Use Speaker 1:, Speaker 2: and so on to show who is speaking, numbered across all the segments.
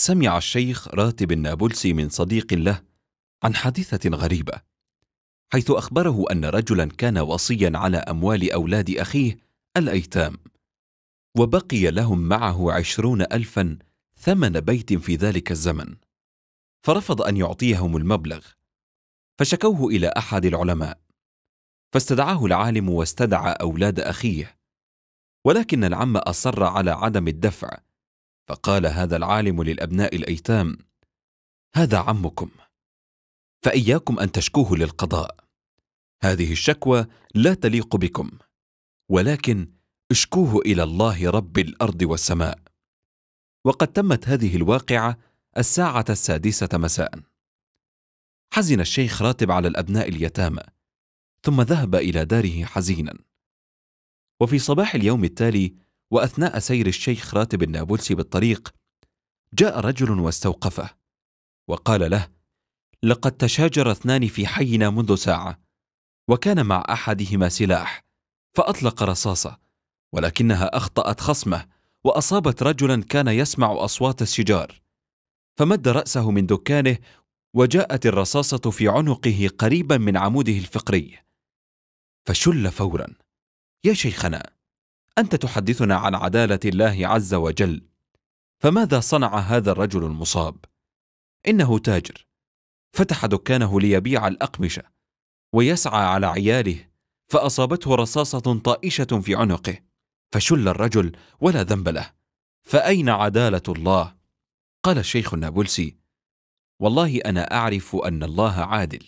Speaker 1: سمع الشيخ راتب النابلسي من صديق له عن حادثة غريبة حيث أخبره أن رجلا كان وصيا على أموال أولاد أخيه الأيتام وبقي لهم معه عشرون ألفا ثمن بيت في ذلك الزمن فرفض أن يعطيهم المبلغ فشكوه إلى أحد العلماء فاستدعاه العالم واستدعى أولاد أخيه ولكن العم أصر على عدم الدفع فقال هذا العالم للابناء الايتام هذا عمكم فاياكم ان تشكوه للقضاء هذه الشكوى لا تليق بكم ولكن اشكوه الى الله رب الارض والسماء وقد تمت هذه الواقعه الساعه السادسه مساء حزن الشيخ راتب على الابناء اليتامى ثم ذهب الى داره حزينا وفي صباح اليوم التالي وأثناء سير الشيخ راتب النابلسي بالطريق جاء رجل واستوقفه وقال له لقد تشاجر اثنان في حينا منذ ساعة وكان مع أحدهما سلاح فأطلق رصاصة ولكنها أخطأت خصمه وأصابت رجلا كان يسمع أصوات الشجار فمد رأسه من دكانه وجاءت الرصاصة في عنقه قريبا من عموده الفقري فشل فورا يا شيخنا انت تحدثنا عن عداله الله عز وجل فماذا صنع هذا الرجل المصاب انه تاجر فتح دكانه ليبيع الاقمشه ويسعى على عياله فاصابته رصاصه طائشه في عنقه فشل الرجل ولا ذنب له فاين عداله الله قال الشيخ النابلسي والله انا اعرف ان الله عادل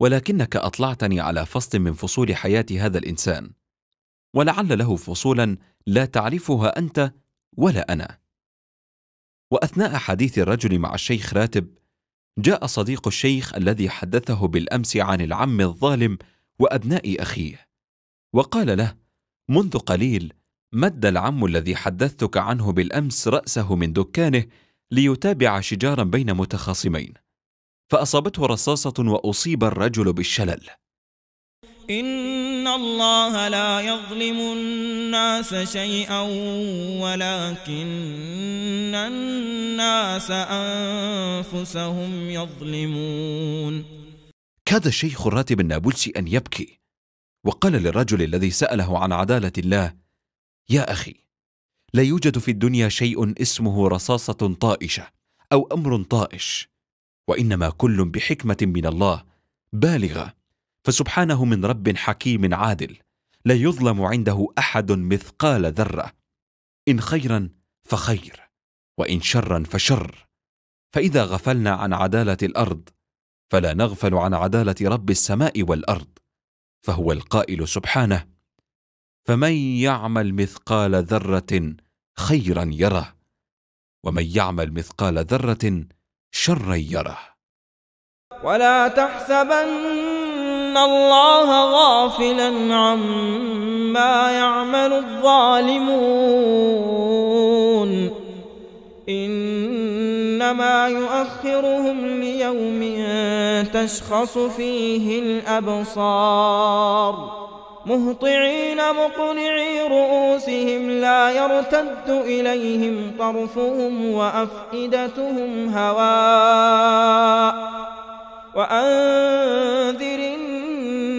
Speaker 1: ولكنك اطلعتني على فصل من فصول حياه هذا الانسان ولعل له فصولا لا تعرفها انت ولا انا واثناء حديث الرجل مع الشيخ راتب جاء صديق الشيخ الذي حدثه بالامس عن العم الظالم وابناء اخيه وقال له منذ قليل مد العم الذي حدثتك عنه بالامس راسه من دكانه ليتابع شجارا بين متخاصمين فاصابته رصاصه واصيب الرجل بالشلل
Speaker 2: إن الله لا يظلم الناس شيئا ولكن الناس أنفسهم يظلمون
Speaker 1: كاد الشيخ الراتب النابلسي أن يبكي وقال للرجل الذي سأله عن عدالة الله يا أخي لا يوجد في الدنيا شيء اسمه رصاصة طائشة أو أمر طائش وإنما كل بحكمة من الله بالغة فسبحانه من رب حكيم عادل لا يظلم عنده احد مثقال ذره ان خيرا فخير وان شرا فشر فاذا غفلنا عن عداله الارض فلا نغفل عن عداله رب السماء والارض فهو القائل سبحانه فمن يعمل مثقال ذره خيرا يره ومن يعمل مثقال ذره شرا يره
Speaker 2: ولا تحسبن ان الله غافلا عما يعمل الظالمون انما يؤخرهم ليوم تشخص فيه الابصار مهطعين مقنعي رؤوسهم لا يرتد اليهم طرفهم وافئدتهم هواء وانذر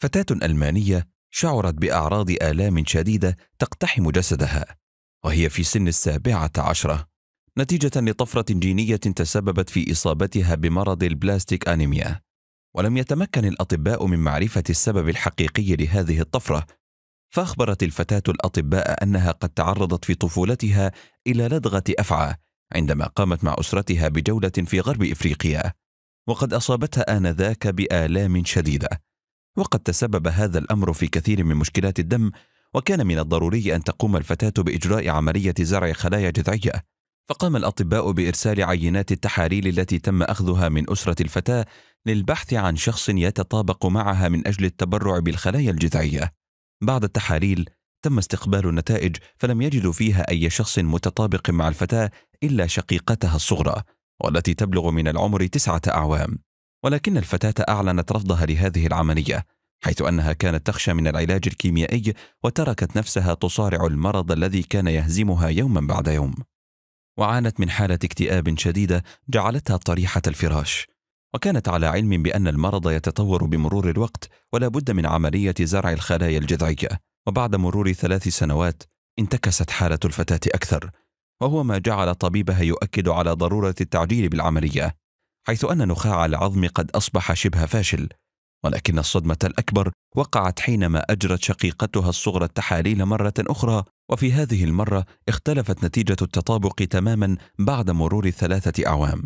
Speaker 1: فتاة ألمانية شعرت بأعراض آلام شديدة تقتحم جسدها وهي في سن السابعة عشرة نتيجة لطفرة جينية تسببت في إصابتها بمرض البلاستيك أنيميا ولم يتمكن الأطباء من معرفة السبب الحقيقي لهذه الطفرة فأخبرت الفتاة الأطباء أنها قد تعرضت في طفولتها إلى لدغة أفعى عندما قامت مع أسرتها بجولة في غرب إفريقيا وقد أصابتها آنذاك بآلام شديدة وقد تسبب هذا الأمر في كثير من مشكلات الدم وكان من الضروري أن تقوم الفتاة بإجراء عملية زرع خلايا جذعية فقام الأطباء بإرسال عينات التحاليل التي تم أخذها من أسرة الفتاة للبحث عن شخص يتطابق معها من أجل التبرع بالخلايا الجذعية بعد التحاليل تم استقبال النتائج فلم يجدوا فيها أي شخص متطابق مع الفتاة إلا شقيقتها الصغرى والتي تبلغ من العمر تسعة أعوام ولكن الفتاة أعلنت رفضها لهذه العملية حيث أنها كانت تخشى من العلاج الكيميائي وتركت نفسها تصارع المرض الذي كان يهزمها يوما بعد يوم وعانت من حالة اكتئاب شديدة جعلتها طريحة الفراش وكانت على علم بأن المرض يتطور بمرور الوقت ولا بد من عملية زرع الخلايا الجذعية وبعد مرور ثلاث سنوات انتكست حالة الفتاة أكثر وهو ما جعل طبيبها يؤكد على ضرورة التعجيل بالعملية حيث أن نخاع العظم قد أصبح شبه فاشل ولكن الصدمة الأكبر وقعت حينما أجرت شقيقتها الصغرى التحاليل مرة أخرى وفي هذه المرة اختلفت نتيجة التطابق تماما بعد مرور ثلاثة أعوام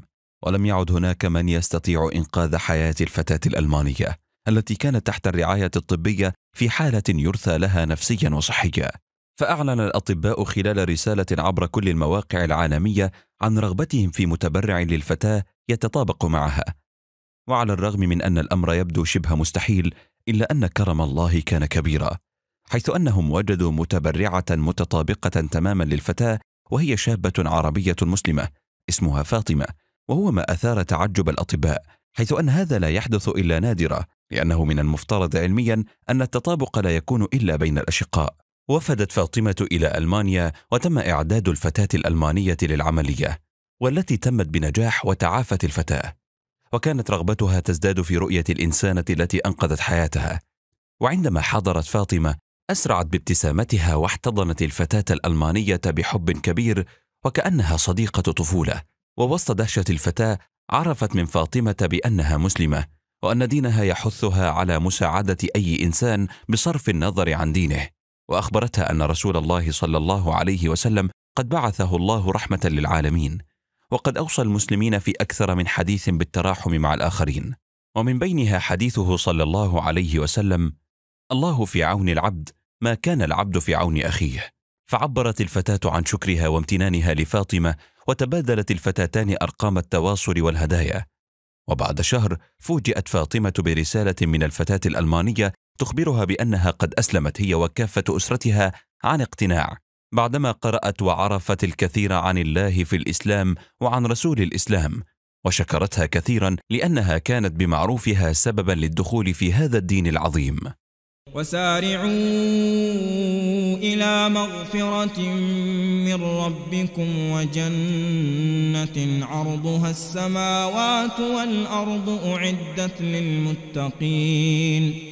Speaker 1: ولم يعد هناك من يستطيع إنقاذ حياة الفتاة الألمانية التي كانت تحت الرعاية الطبية في حالة يرثى لها نفسيا وصحيا فأعلن الأطباء خلال رسالة عبر كل المواقع العالمية عن رغبتهم في متبرع للفتاة يتطابق معها وعلى الرغم من ان الامر يبدو شبه مستحيل الا ان كرم الله كان كبيرا حيث انهم وجدوا متبرعه متطابقه تماما للفتاه وهي شابه عربيه مسلمه اسمها فاطمه وهو ما اثار تعجب الاطباء حيث ان هذا لا يحدث الا نادرا لانه من المفترض علميا ان التطابق لا يكون الا بين الاشقاء وفدت فاطمه الى المانيا وتم اعداد الفتاه الالمانيه للعمليه والتي تمت بنجاح وتعافت الفتاه وكانت رغبتها تزداد في رؤيه الانسانه التي انقذت حياتها وعندما حضرت فاطمه اسرعت بابتسامتها واحتضنت الفتاه الالمانيه بحب كبير وكانها صديقه طفوله ووسط دهشه الفتاه عرفت من فاطمه بانها مسلمه وان دينها يحثها على مساعده اي انسان بصرف النظر عن دينه واخبرتها ان رسول الله صلى الله عليه وسلم قد بعثه الله رحمه للعالمين وقد أوصى المسلمين في أكثر من حديث بالتراحم مع الآخرين ومن بينها حديثه صلى الله عليه وسلم الله في عون العبد ما كان العبد في عون أخيه فعبرت الفتاة عن شكرها وامتنانها لفاطمة وتبادلت الفتاتان أرقام التواصل والهدايا وبعد شهر فوجئت فاطمة برسالة من الفتاة الألمانية تخبرها بأنها قد أسلمت هي وكافة أسرتها عن اقتناع بعدما قرأت وعرفت الكثير عن الله في الإسلام وعن رسول الإسلام وشكرتها كثيرا لأنها كانت بمعروفها سببا للدخول في هذا الدين العظيم
Speaker 2: وسارعوا إلى مغفرة من ربكم وجنة عرضها السماوات والأرض أعدت للمتقين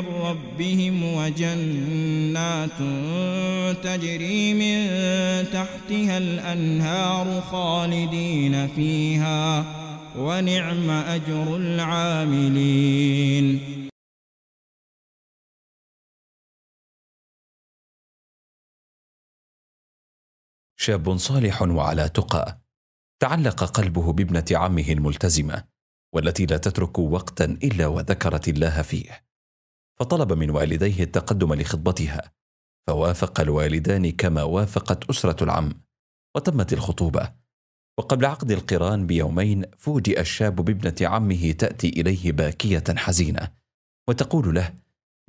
Speaker 2: من ربهم وجنات تجري من تحتها الأنهار خالدين فيها ونعم أجر العاملين شاب صالح
Speaker 1: وعلى تقى تعلق قلبه بابنة عمه الملتزمة والتي لا تترك وقتا إلا وذكرت الله فيه فطلب من والديه التقدم لخطبتها فوافق الوالدان كما وافقت أسرة العم وتمت الخطوبة وقبل عقد القران بيومين فوجئ الشاب بابنة عمه تأتي إليه باكية حزينة وتقول له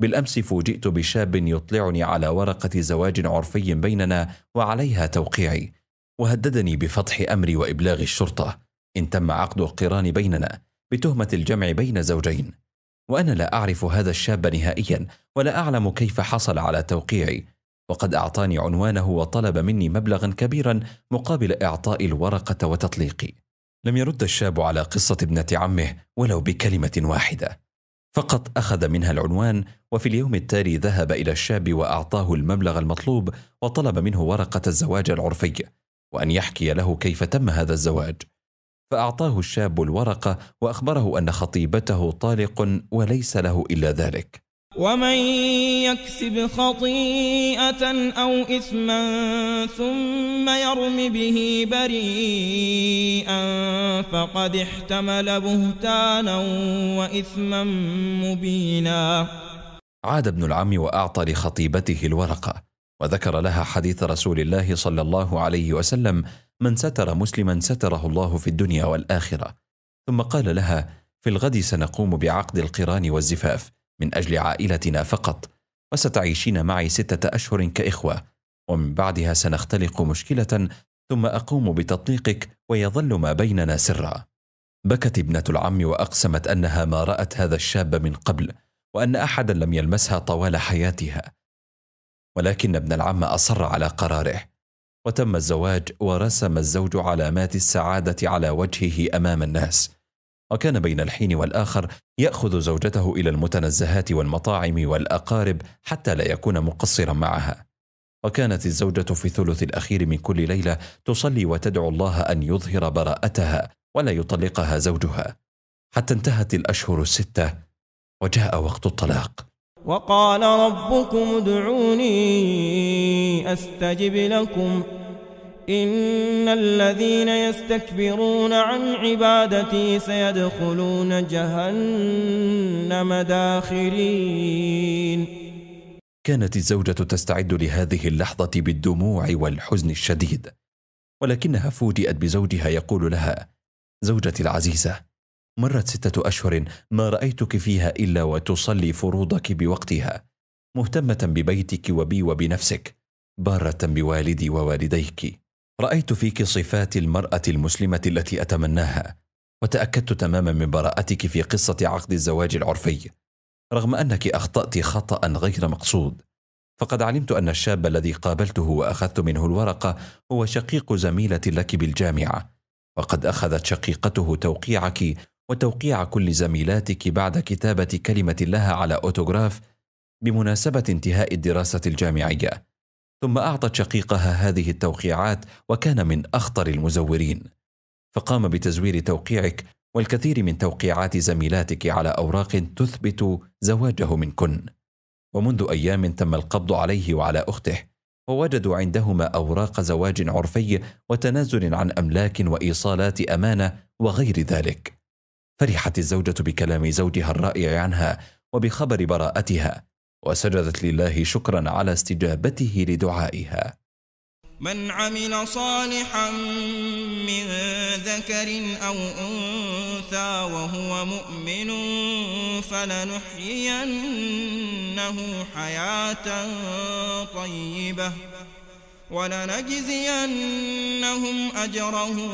Speaker 1: بالأمس فوجئت بشاب يطلعني على ورقة زواج عرفي بيننا وعليها توقيعي وهددني بفتح أمري وإبلاغ الشرطة إن تم عقد القران بيننا بتهمة الجمع بين زوجين وأنا لا أعرف هذا الشاب نهائيا ولا أعلم كيف حصل على توقيعي وقد أعطاني عنوانه وطلب مني مبلغا كبيرا مقابل إعطاء الورقة وتطليقي لم يرد الشاب على قصة ابنة عمه ولو بكلمة واحدة فقط أخذ منها العنوان وفي اليوم التالي ذهب إلى الشاب وأعطاه المبلغ المطلوب وطلب منه ورقة الزواج العرفي وأن يحكي له كيف تم هذا الزواج فأعطاه الشاب الورقة وأخبره أن خطيبته طالق وليس له إلا ذلك
Speaker 2: ومن يكسب خطيئة أو إثما ثم يرم به بريئا فقد احتمل بهتانا
Speaker 1: وإثما مبينا عاد ابن العم وأعطى لخطيبته الورقة وذكر لها حديث رسول الله صلى الله عليه وسلم من ستر مسلما ستره الله في الدنيا والاخره ثم قال لها في الغد سنقوم بعقد القران والزفاف من اجل عائلتنا فقط وستعيشين معي سته اشهر كاخوه ومن بعدها سنختلق مشكله ثم اقوم بتطليقك ويظل ما بيننا سرا بكت ابنه العم واقسمت انها ما رات هذا الشاب من قبل وان احدا لم يلمسها طوال حياتها ولكن ابن العم اصر على قراره وتم الزواج ورسم الزوج علامات السعاده على وجهه امام الناس وكان بين الحين والاخر ياخذ زوجته الى المتنزهات والمطاعم والاقارب حتى لا يكون مقصرا معها وكانت الزوجه في الثلث الاخير من كل ليله تصلي وتدعو الله ان يظهر براءتها ولا يطلقها زوجها حتى انتهت الاشهر السته وجاء وقت الطلاق
Speaker 2: وقال ربكم ادعوني أستجب لكم إن الذين يستكبرون عن عبادتي سيدخلون جهنم داخرين
Speaker 1: كانت الزوجة تستعد لهذه اللحظة بالدموع والحزن الشديد ولكنها فوجئت بزوجها يقول لها زوجتي العزيزة مرت ستة أشهر ما رأيتك فيها إلا وتصلي فروضك بوقتها مهتمة ببيتك وبي وبنفسك بارة بوالدي ووالديك رأيت فيك صفات المرأة المسلمة التي أتمناها وتأكدت تماما من براءتك في قصة عقد الزواج العرفي رغم أنك أخطأت خطأ غير مقصود فقد علمت أن الشاب الذي قابلته وأخذت منه الورقة هو شقيق زميلة لك بالجامعة وقد أخذت شقيقته توقيعك وتوقيع كل زميلاتك بعد كتابة كلمة لها على أوتوغراف بمناسبة انتهاء الدراسة الجامعية ثم أعطت شقيقها هذه التوقيعات وكان من أخطر المزورين فقام بتزوير توقيعك والكثير من توقيعات زميلاتك على أوراق تثبت زواجه منكن ومنذ أيام تم القبض عليه وعلى أخته ووجدوا عندهما أوراق زواج عرفي وتنازل عن أملاك وإيصالات أمانة وغير ذلك فرحت الزوجة بكلام زوجها الرائع عنها وبخبر براءتها وسجدت لله شكرا على استجابته لدعائها
Speaker 2: من عمل صالحا من ذكر أو أنثى وهو مؤمن فلنحيينه حياة طيبة ولنجزينهم أجرهم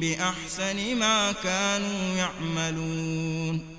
Speaker 2: بأحسن ما كانوا يعملون